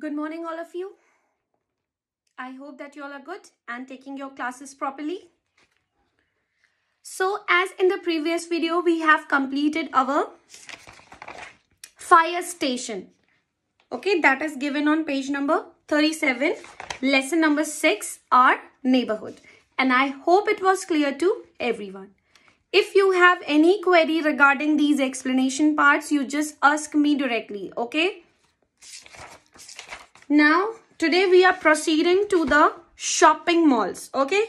Good morning, all of you. I hope that you all are good and taking your classes properly. So as in the previous video, we have completed our fire station. Okay, that is given on page number 37, lesson number 6, our neighborhood. And I hope it was clear to everyone. If you have any query regarding these explanation parts, you just ask me directly, okay? Now, today we are proceeding to the shopping malls, okay?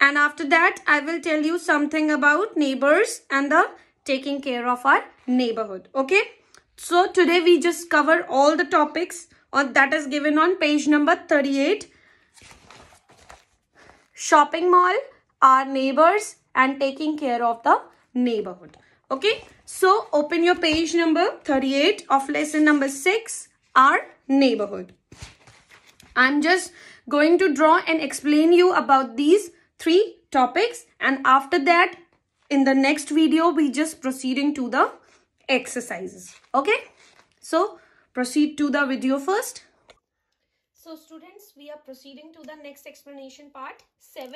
And after that, I will tell you something about neighbors and the taking care of our neighborhood, okay? So, today we just cover all the topics on, that is given on page number 38. Shopping mall, our neighbors and taking care of the neighborhood, okay? So, open your page number 38 of lesson number 6, our neighborhood. I'm just going to draw and explain you about these three topics and after that in the next video we just proceeding to the exercises okay so proceed to the video first so students we are proceeding to the next explanation part 7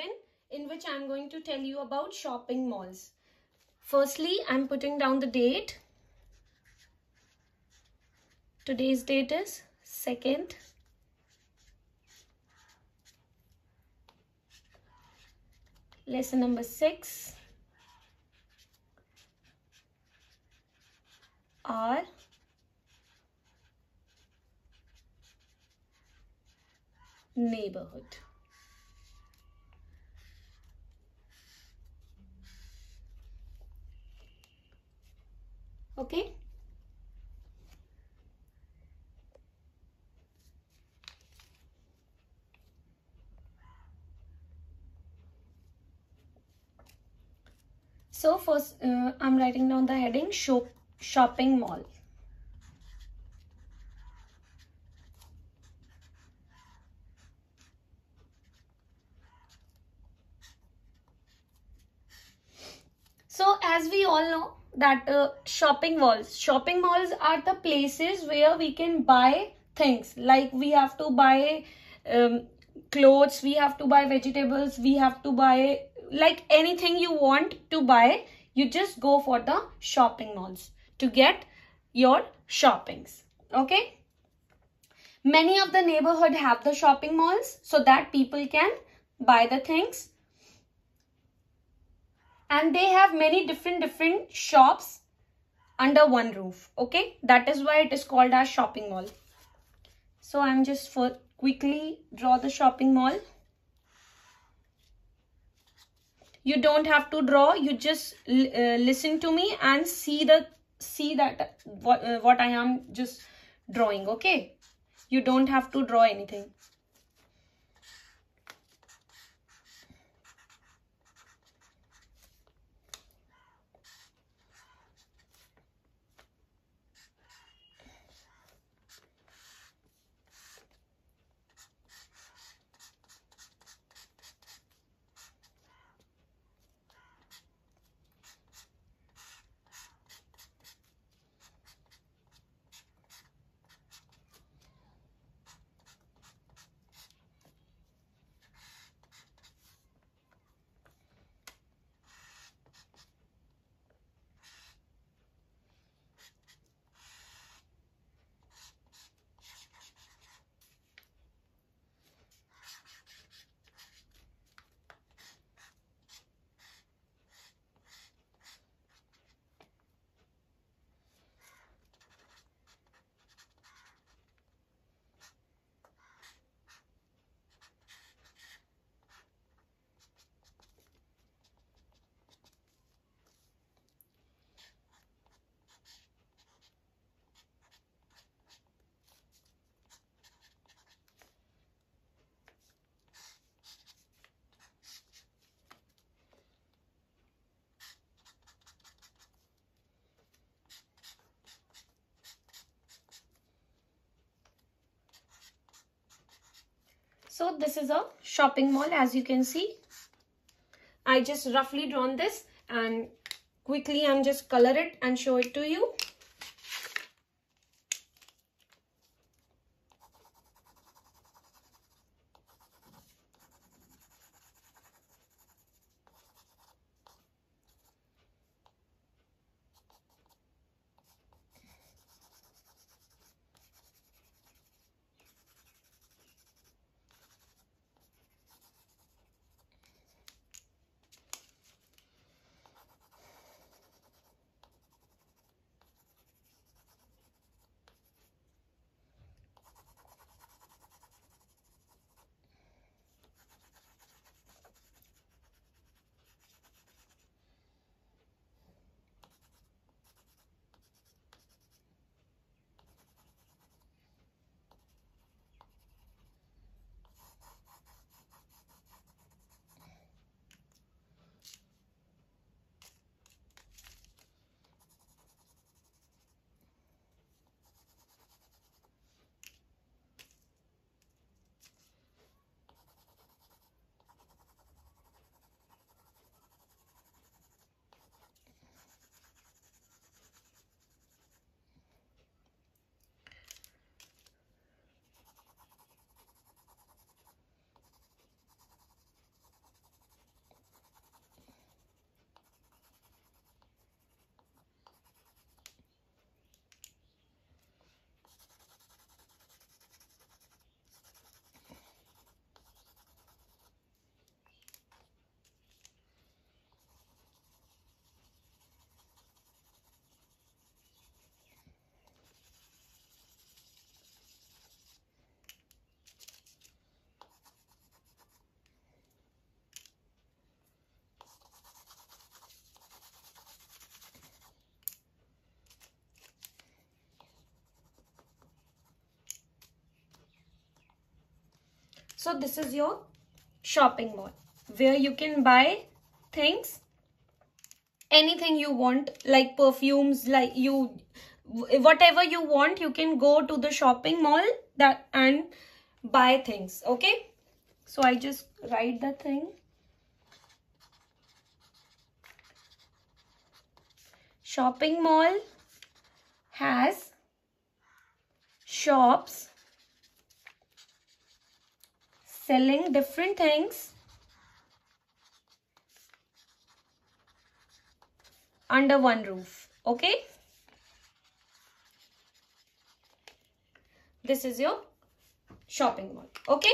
in which I'm going to tell you about shopping malls firstly I'm putting down the date today's date is 2nd lesson number six are neighborhood okay So first, uh, I'm writing down the heading shop shopping mall. So as we all know that uh, shopping malls, shopping malls are the places where we can buy things like we have to buy um, clothes, we have to buy vegetables, we have to buy like anything you want to buy you just go for the shopping malls to get your shoppings okay many of the neighborhood have the shopping malls so that people can buy the things and they have many different different shops under one roof okay that is why it is called a shopping mall so i'm just for quickly draw the shopping mall you don't have to draw you just uh, listen to me and see the see that what, uh, what i am just drawing okay you don't have to draw anything So this is a shopping mall as you can see. I just roughly drawn this and quickly I'm just color it and show it to you. So this is your shopping mall where you can buy things, anything you want like perfumes, like you, whatever you want, you can go to the shopping mall that and buy things. Okay. So I just write the thing. Shopping mall has shops selling different things under one roof okay this is your shopping mall okay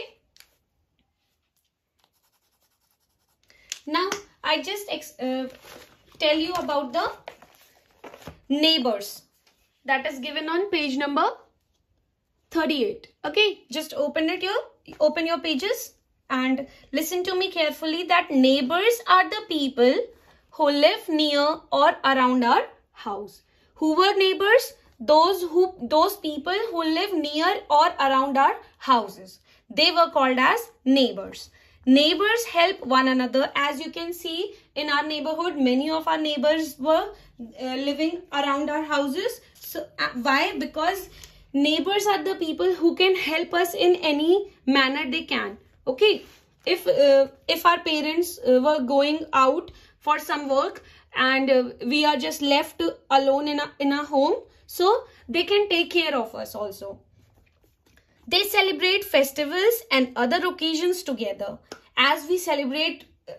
now i just uh, tell you about the neighbors that is given on page number 38 okay just open it here open your pages and listen to me carefully that neighbors are the people who live near or around our house. Who were neighbors? Those who those people who live near or around our houses. They were called as neighbors. Neighbors help one another. As you can see in our neighborhood, many of our neighbors were uh, living around our houses. So uh, why? Because neighbors are the people who can help us in any manner they can okay if uh, if our parents uh, were going out for some work and uh, we are just left alone in a in a home so they can take care of us also they celebrate festivals and other occasions together as we celebrate uh,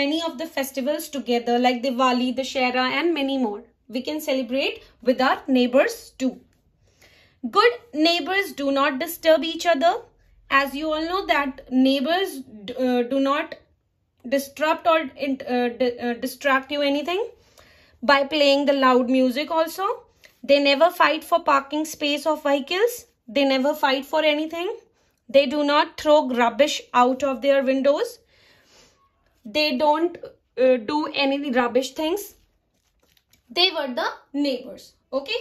many of the festivals together like Diwali, the Dashera and many more. We can celebrate with our neighbors too. Good neighbors do not disturb each other. As you all know that neighbors uh, do not disrupt or uh, di uh, distract you anything by playing the loud music also. They never fight for parking space of vehicles. They never fight for anything. They do not throw rubbish out of their windows. They don't uh, do any rubbish things. They were the neighbors. Okay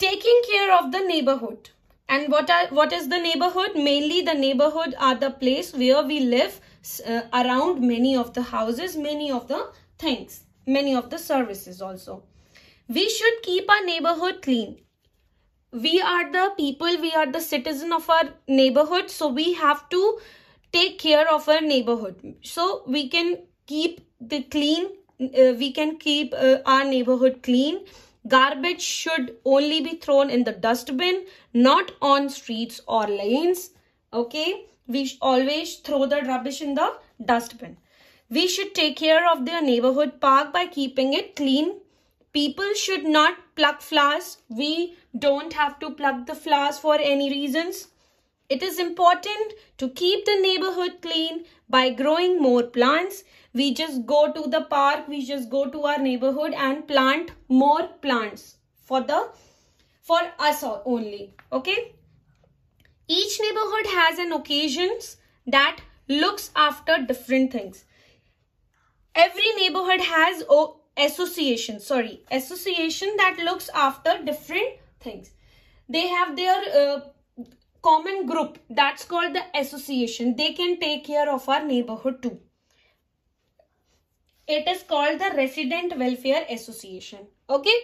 taking care of the neighborhood. And what are what is the neighborhood? Mainly the neighborhood are the place where we live uh, around many of the houses, many of the things, many of the services also. We should keep our neighborhood clean. We are the people, we are the citizen of our neighborhood. So we have to take care of our neighborhood. So we can keep the clean, uh, we can keep uh, our neighborhood clean Garbage should only be thrown in the dustbin, not on streets or lanes. Okay, we always throw the rubbish in the dustbin. We should take care of their neighborhood park by keeping it clean. People should not pluck flowers. We don't have to pluck the flowers for any reasons. It is important to keep the neighborhood clean by growing more plants we just go to the park, we just go to our neighborhood and plant more plants for the for us only. Okay. Each neighborhood has an occasions that looks after different things. Every neighborhood has oh, association, sorry, association that looks after different things. They have their uh, common group that's called the association. They can take care of our neighborhood too it is called the Resident Welfare Association. Okay.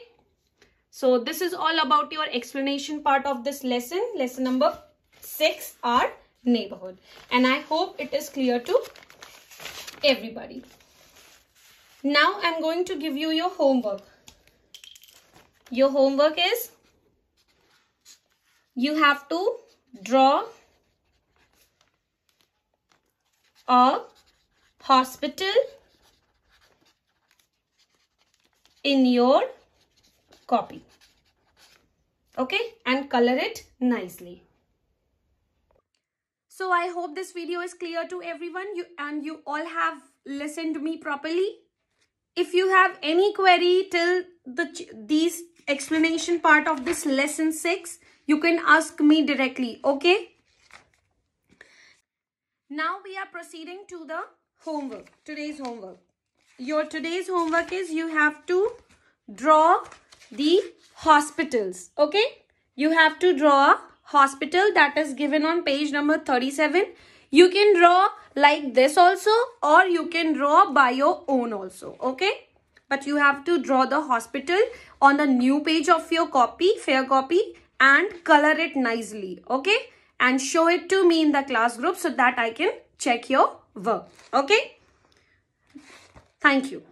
So this is all about your explanation part of this lesson. Lesson number 6, our neighborhood. And I hope it is clear to everybody. Now I'm going to give you your homework. Your homework is you have to draw a hospital in your copy okay and color it nicely so i hope this video is clear to everyone you and you all have listened to me properly if you have any query till the these explanation part of this lesson 6 you can ask me directly okay now we are proceeding to the homework today's homework your today's homework is you have to draw the hospitals. Okay. You have to draw a hospital that is given on page number 37. You can draw like this also or you can draw by your own also. Okay. But you have to draw the hospital on the new page of your copy, fair copy and color it nicely. Okay. And show it to me in the class group so that I can check your work. Okay. Thank you.